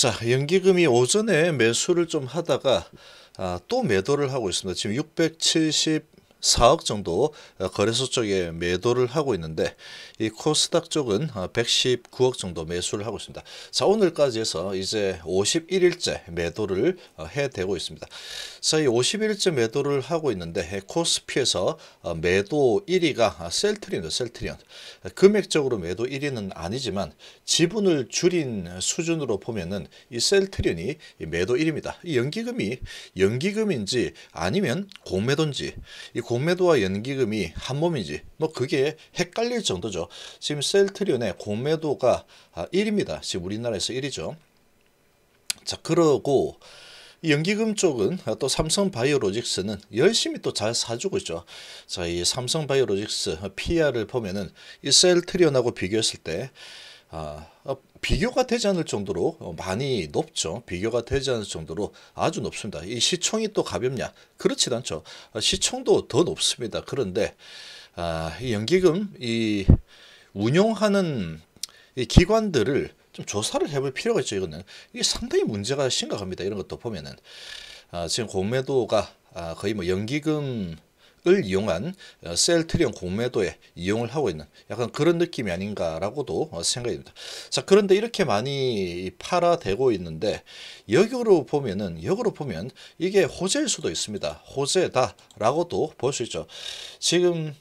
자, 연기금이 오전에 매수를 좀 하다가 아, 또 매도를 하고 있습니다. 지금 4억 정도 어, 거래소 쪽에 매도를 하고 있는데 이 코스닥 쪽은 119억 어, 정도 매수를 하고 있습니다. 자 오늘까지 해서 이제 51일째 매도를 어, 해되고 있습니다. 자이 51일째 매도를 하고 있는데 코스피에서 매도 1위가 아, 셀트리온이 셀트리온. 금액적으로 매도 1위는 아니지만 지분을 줄인 수준으로 보면은 이 셀트리온이 매도 1위입니다. 이 연기금이 연기금인지 아니면 공매도인지 이 공매도와 연기금이 한 몸인지 뭐 그게 헷갈릴 정도죠. 지금 셀트리온의 공매도가 1입니다. 아, 지금 우리나라에서 1이죠. 자 그러고 연기금 쪽은 아, 또 삼성바이오로직스는 열심히 또 잘 사주고 있죠. 자, 이 삼성바이오로직스 PR을 아, 보면은 이 셀트리온하고 비교했을 때 아, 어, 비교가 되지 않을 정도로 어, 많이 높죠. 비교가 되지 않을 정도로 아주 높습니다. 이시청이또 가볍냐? 그렇진 않죠. 아, 시청도더 높습니다. 그런데 아, 이 연기금 이운영하는이 기관들을 좀 조사를 해볼 필요가 있죠. 이거는 이게 상당히 문제가 심각합니다. 이런 것도 보면은 아, 지금 공매도가 아, 거의 뭐 연기금 을 이용한 어, 셀트리온 공매도에 이용을 하고 있는 약간 그런 느낌이 아닌가라고도 어, 생각이 듭니다. 자 그런데 이렇게 많이 팔아대고 있는데 역으로 보면은 역으로 보면 이게 호재일 수도 있습니다. 호재다라고도 볼 수 있죠. 지금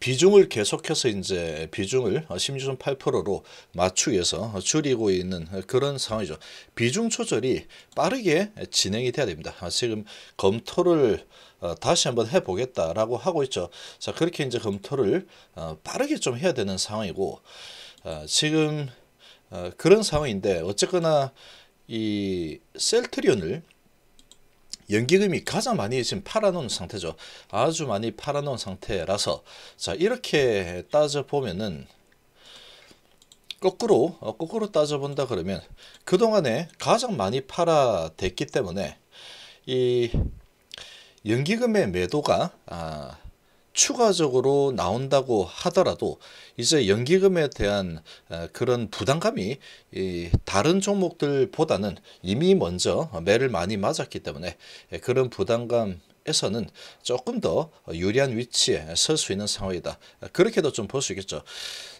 비중을 계속해서 이제 비중을 1 6 8%로 맞추기 위해서 줄이고 있는 그런 상황이죠. 비중 조절이 빠르게 진행이 돼야 됩니다. 아, 지금 검토를 어, 다시 한번 해보겠다라고 하고 있죠. 자 그렇게 이제 검토를 어, 빠르게 좀 해야 되는 상황이고 어, 지금 그런 상황인데 어쨌거나 이 셀트리온을 연기금이 가장 많이 지금 팔아놓은 상태죠. 아주 많이 팔아놓은 상태라서 자 이렇게 따져 보면은 거꾸로 어, 거꾸로 따져 본다 그러면 그 동안에 가장 많이 팔아 됐기 때문에 이 연기금의 매도가 아, 추가적으로 나온다고 하더라도 이제 연기금에 대한 그런 부담감이 다른 종목들보다는 이미 먼저 매를 많이 맞았기 때문에 그런 부담감 에서는 조금 더 유리한 위치에 설 수 있는 상황이다. 그렇게도 좀 볼 수 있겠죠.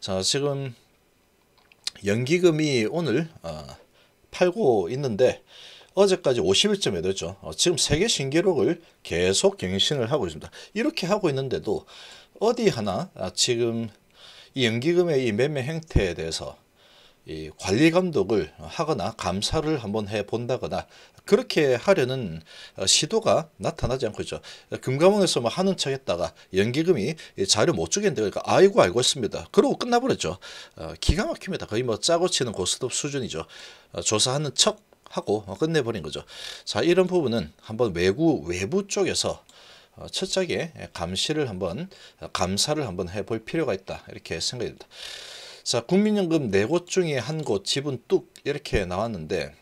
자, 지금 연기금이 오늘 어, 팔고 있는데 어제까지 51.8조 점 어, 지금 세계 신기록을 계속 갱신을 하고 있습니다. 이렇게 하고 있는데도 어디 하나 아, 지금 이 연기금의 이 매매 행태에 대해서 이 관리 감독을 하거나 감사를 한번 해 본다거나 그렇게 하려는 어, 시도가 나타나지 않고 있죠. 금감원에서 뭐 하는 척 했다가 연기금이 자료 못 주겠는데 그러니까 아이고 알고 있습니다. 그러고 끝나버렸죠. 어, 기가 막힙니다. 거의 뭐 짜고 치는 고스톱 수준이죠. 어, 조사하는 척 하고 어, 끝내버린 거죠. 자 이런 부분은 한번 외구 외부 쪽에서 첫째에 어, 감시를 한번 감사를 한번 해볼 필요가 있다 이렇게 생각이 듭니다. 자 국민연금 네 곳 중에 한 곳 지분 뚝 이렇게 나왔는데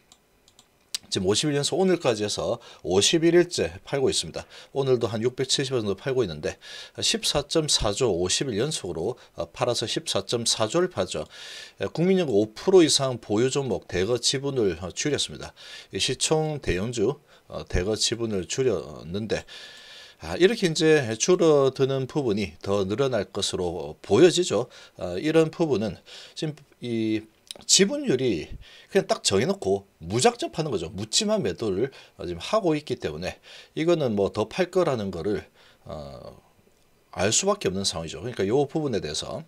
지금 51년서 오늘까지 해서 51일째 팔고 있습니다. 오늘도 한 670원 정도 팔고 있는데 14.4조 5 1년속으로 팔아서 14.4조를 파죠. 국민연금 5% 이상 보유 종목 대거 지분을 어, 줄였습니다. 시총 대형주 어, 대거 지분을 줄였는데 아, 이렇게 이제 줄어드는 부분이 더 늘어날 것으로 보여지죠. 어, 이런 부분은 지금 이 지분율이 그냥 딱 정해놓고 무작정 파는 거죠. 묻지마 매도를 어, 지금 하고 있기 때문에 이거는 뭐 더 팔 거라는 거를 어, 알 수밖에 없는 상황이죠. 그러니까 이 부분에 대해서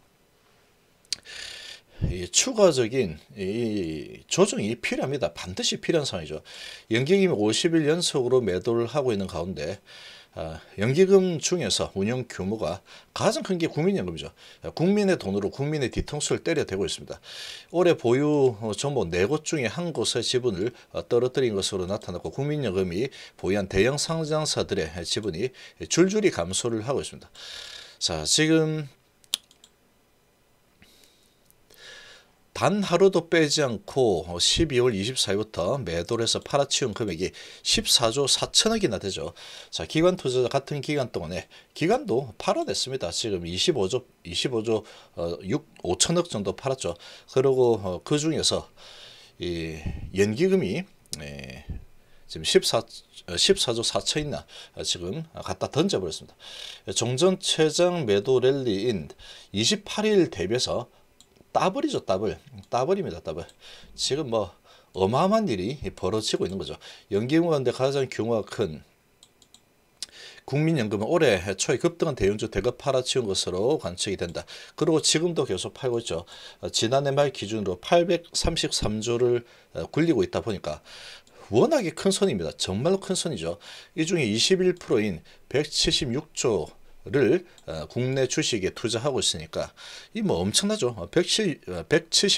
이 추가적인 이 조정이 필요합니다. 반드시 필요한 상황이죠. 연기금이 50일 연속으로 매도를 하고 있는 가운데 아, 연기금 중에서 운영 규모가 가장 큰 게 국민연금이죠. 국민의 돈으로 국민의 뒤통수를 때려대고 있습니다. 올해 보유 어, 전부 네곳 중에 한 곳의 지분을 어, 떨어뜨린 것으로 나타났고 국민연금이 보유한 대형 상장사들의 지분이 줄줄이 감소를 하고 있습니다. 자, 지금 단 하루도 빼지 않고 12월 어, 24일부터 매도해서 팔아치운 금액이 14조 4천억이나 되죠. 자, 기관 투자자 같은 기간 동안에 기간도 팔아냈습니다. 지금 25조 25조 6 5천억 정도 팔았죠. 그리고 어, 그 중에서 이 연기금이 예, 지금 14, 14조 어, 4천이나 지금 갖다 던져버렸습니다. 종전체장 매도 랠리인 28일 대비해서 따블이죠 따블 따블입니다 따블 지금 뭐 어마어마한 일이 벌어지고 있는 거죠 연기금원대 가장 규모가 큰 국민연금은 올해 초에 급등한 대형주 대거 팔아치운 것으로 관측이 된다. 그리고 지금도 계속 팔고 있죠. 지난해 말 기준으로 833조를 어, 굴리고 있다 보니까 워낙에 큰 손입니다. 정말로 큰 손이죠. 이 중에 21%인 176조 를 어, 국내 주식에 투자하고 있으니까 이 뭐 엄청나죠. 1 7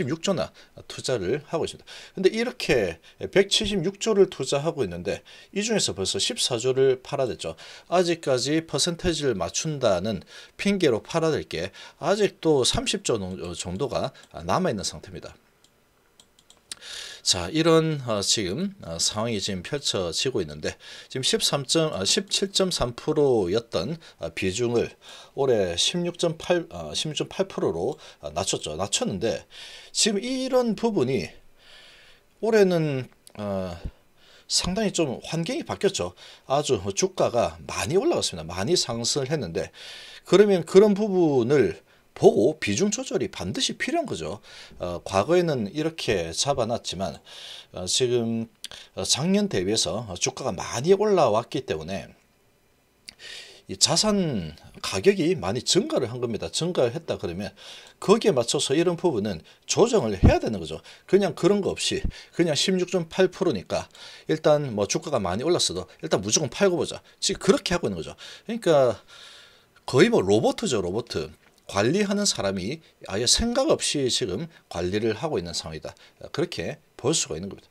6조나 투자를 하고 있습니다. 근데 이렇게 176조를 투자하고 있는데 이 중에서 벌써 14조를 팔아댔죠. 아직까지 퍼센테지를 맞춘다는 핑계로 팔아댈 게 아직도 30조 어, 정도가 남아있는 상태입니다. 자, 이런 어, 지금 어, 상황이 지금 펼쳐지고 있는데 지금 13. 17.3%였던 아, 어, 비중을 올해 16.8 16.8%로 어, 어, 낮췄죠. 낮췄는데 지금 이런 부분이 올해는 어, 상당히 좀 환경이 바뀌었죠. 아주 주가가 많이 올라갔습니다. 많이 상승을 했는데 그러면 그런 부분을 보고 비중 조절이 반드시 필요한 거죠. 어, 과거에는 이렇게 잡아놨지만 어, 지금 어, 작년 대비해서 주가가 많이 올라왔기 때문에 이 자산 가격이 많이 증가를 한 겁니다. 증가를 했다 그러면 거기에 맞춰서 이런 부분은 조정을 해야 되는 거죠. 그냥 그런 거 없이 그냥 16.8%니까 일단 뭐 주가가 많이 올랐어도 일단 무조건 팔고 보자. 지금 그렇게 하고 있는 거죠. 그러니까 거의 뭐 로버트죠, 로버트. 관리하는 사람이 아예 생각 없이 지금 관리를 하고 있는 상황이다. 그렇게 볼 수가 있는 겁니다.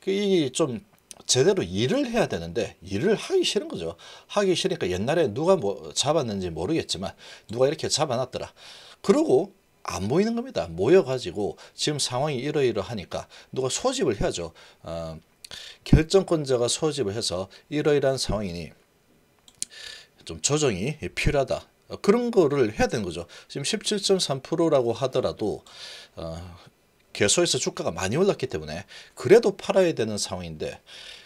그 이좀 제대로 일을 해야 되는데 일을 하기 싫은 거죠. 하기 싫으니까 옛날에 누가 뭐 잡았는지 모르겠지만 누가 이렇게 잡아놨더라. 그러고 안 보이는 겁니다. 모여가지고 지금 상황이 이러이러하니까 누가 소집을 해야죠. 어, 결정권자가 소집을 해서 이러이러한 상황이니 좀 조정이 필요하다. 어, 그런 거를 해야 되는 거죠. 지금 17.3%라고 하더라도 어, 개소에서 주가가 많이 올랐기 때문에 그래도 팔아야 되는 상황인데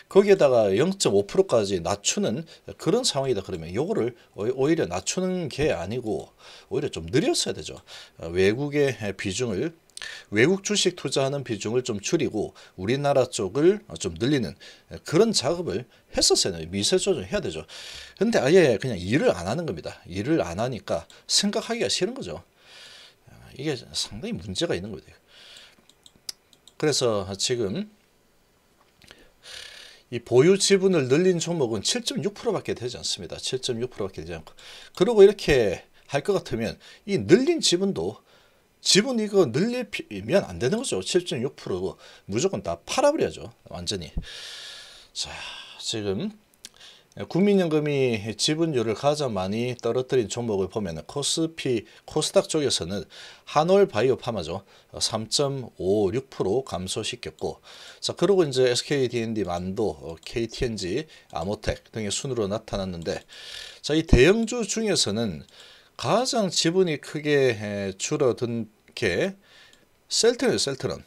거기에다가 0.5%까지 낮추는 그런 상황이다 그러면 요거를 오히려 낮추는 게 아니고 오히려 좀 늘렸어야 되죠. 어, 외국의 비중을 외국 주식 투자하는 비중을 좀 줄이고 우리나라 쪽을 좀 늘리는 그런 작업을 했었어요. 미세 조정해야 되죠. 근데 아예 그냥 일을 안 하는 겁니다. 일을 안 하니까 생각하기가 싫은 거죠. 이게 상당히 문제가 있는 거예요. 그래서 지금 이 보유 지분을 늘린 종목은 7.6%밖에 되지 않습니다. 7.6%밖에 되지 않고 그리고 이렇게 할 것 같으면 이 늘린 지분도 지분 이거 늘리면 안 되는 거죠. 7.6% 무조건 다 팔아버려야죠. 완전히. 자, 지금 국민연금이 지분율을 가장 많이 떨어뜨린 종목을 보면 코스피, 코스닥 쪽에서는 한올바이오파마죠. 3.56% 감소시켰고 자 그리고 이제 s k d d 만도, KTNG, 어, 아모텍 등의 순으로 나타났는데 자이 대형주 중에서는 가장 지분이 크게 줄어든 게 셀트리온, 셀트론.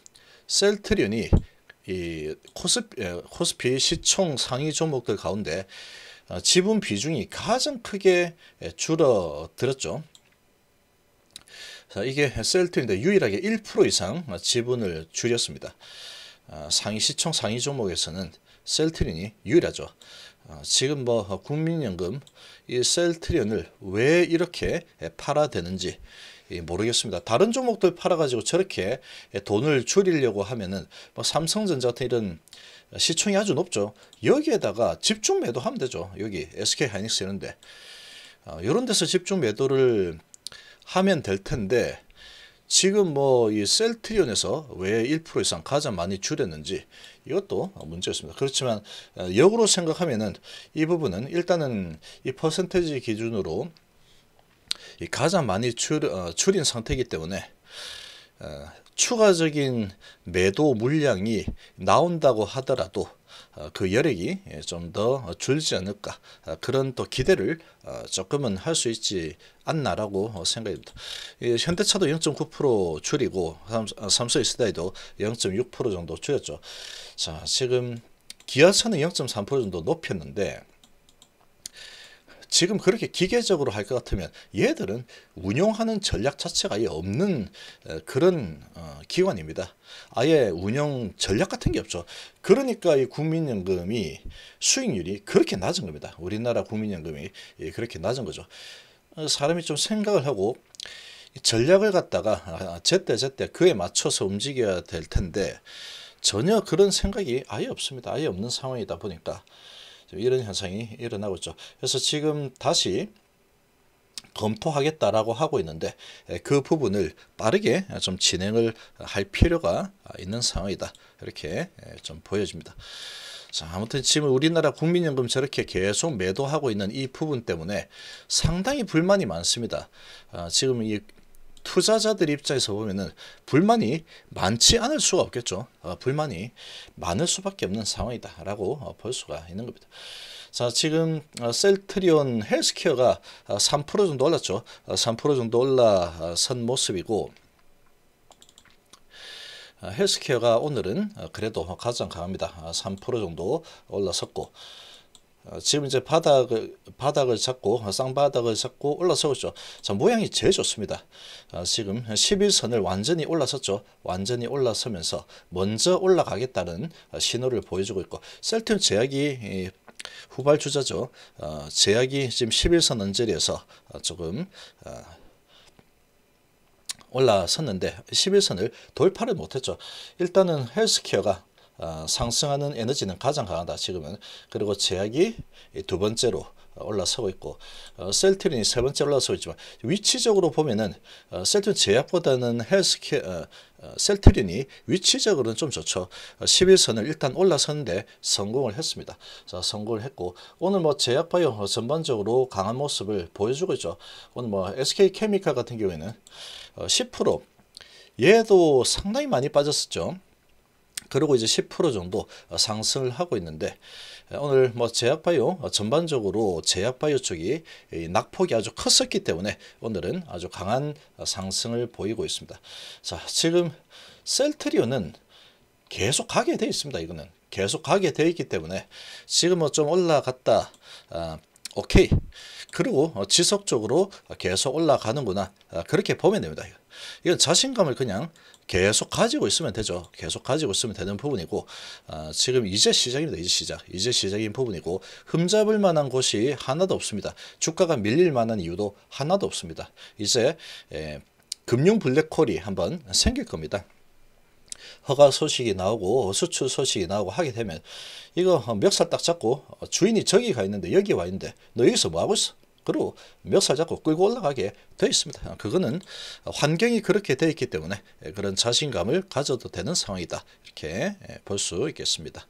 셀트리온이 이 코스피, 코스피 시총 상위 종목들 가운데 어, 지분 비중이 가장 크게 줄어들었죠. 자, 이게 셀트인데 유일하게 1% 이상 어, 지분을 줄였습니다. 아, 상위 시청 상위 종목에서는 셀트린이 유일하죠. 어, 지금 뭐 국민연금 이 셀트리온을 왜 이렇게 팔아 되는지 모르겠습니다. 다른 종목들 팔아가지고 저렇게 돈을 줄이려고 하면은 뭐 삼성전자 같은 이런 시총이 아주 높죠. 여기에다가 집중 매도하면 되죠. 여기 SK 하이닉스 이런데 어, 이런 데서 집중 매도를 하면 될 텐데 지금 뭐 이 셀트리온에서 왜 1% 이상 가장 많이 줄였는지 이것도 문제였습니다. 그렇지만 어, 역으로 생각하면은 이 부분은 일단은 이 퍼센테지 기준으로 이 가장 많이 줄, 어, 줄인 상태이기 때문에 어, 추가적인 매도 물량이 나온다고 하더라도 어, 그 여력이 예, 좀더 줄지 않을까 아, 그런 또 기대를 어, 조금은 할 수 있지 않나라고 생각입니다. 현대차도 0.9% 줄이고 삼성 이스다이도 0.6% 정도 줄였죠. 자 지금 기아차는 0.3% 정도 높였는데 지금 그렇게 기계적으로 할 것 같으면 얘들은 운영하는 전략 자체가 없는 그런 어, 기관입니다. 아예 운영 전략 같은 게 없죠. 그러니까 이 국민연금이 수익률이 그렇게 낮은 겁니다. 우리나라 국민연금이 예, 그렇게 낮은 거죠. 어, 사람이 좀 생각을 하고 전략을 갖다가 아, 아, 제때 제때 그에 맞춰서 움직여야 될 텐데 전혀 그런 생각이 아예 없습니다. 아예 없는 상황이다 보니까 이런 현상이 일어나고 있죠. 그래서 지금 다시 검토하겠다라고 하고 있는데 그 부분을 빠르게 좀 진행을 할 필요가 있는 상황이다. 이렇게 좀 보여집니다. 자, 아무튼 지금 우리나라 국민연금 저렇게 계속 매도하고 있는 이 부분 때문에 상당히 불만이 많습니다. 아, 지금 이 투자자들 입장에서 보면은 불만이 많지 않을 수가 없겠죠. 어, 불만이 많을 수밖에 없는 상황이다라고 어, 볼 수가 있는 겁니다. 자 지금 어, 셀트리온 헬스케어가 3% 어, 정도 올랐죠. 3% 어, 정도 올라선 모습이고 헬스케어가 오늘은 그래도 가장 강합니다. 3% 정도 올라섰고 어, 지금 이제 바닥을, 바닥을 잡고 어, 쌍바닥을 잡고 올라서고 있죠. 자, 모양이 제일 좋습니다. 어, 지금 11선을 완전히 올라섰죠. 완전히 올라서면서 먼저 올라가겠다는 신호를 보여주고 있고 셀트 제약이 후발주자죠. 제약이 지금 11선 언저리에서 조금 올라섰는데 11선을 돌파를 못했죠. 일단은 헬스케어가 어, 상승하는 에너지는 가장 강하다 지금은 그리고 제약이 두 번째로 올라서고 있고 어, 셀트린이 세 번째 올라서고 있지만 위치적으로 보면은 어, 셀트린 제약보다는 헬스케 어, 셀트린이 위치적으로는 좀 좋죠. 11선을 일단 올라섰는데 성공을 했습니다. 자, 성공을 했고 오늘 뭐 제약바이오 전반적으로 강한 모습을 보여주고 있죠. 오늘 뭐 SK케미칼 같은 경우에는 10% 얘도 상당히 많이 빠졌었죠. 그리고 이제 10% 정도 어, 상승을 하고 있는데 오늘 뭐 제약바이오 어, 전반적으로 제약바이오 쪽이 낙폭이 아주 컸었기 때문에 오늘은 아주 강한 어, 상승을 보이고 있습니다. 자 지금 셀트리온은 계속 가게 돼 있습니다. 이거는 계속 가게 돼 있기 때문에 지금은 뭐 좀 올라갔다 아, 오케이 그리고 지속적으로 계속 올라가는구나 아, 그렇게 보면 됩니다. 이건 자신감을 그냥 계속 가지고 있으면 되죠. 계속 가지고 있으면 되는 부분이고 아, 지금 이제 시작입니다. 이제 시작. 이제 시작인 부분이고 흠잡을 만한 곳이 하나도 없습니다. 주가가 밀릴 만한 이유도 하나도 없습니다. 이제 에, 예, 금융 블랙홀이 한번 생길 겁니다. 허가 소식이 나오고 수출 소식이 나오고 하게 되면 이거 멱살 딱 잡고 어, 주인이 저기 가 있는데 여기 와 있는데 너 여기서 뭐 하고 있어? 그리고 몇살 잡고 끌고 올라가게 되어 있습니다. 그거는 환경이 그렇게 되어 있기 때문에 그런 자신감을 가져도 되는 상황이다. 이렇게 볼 수 있겠습니다.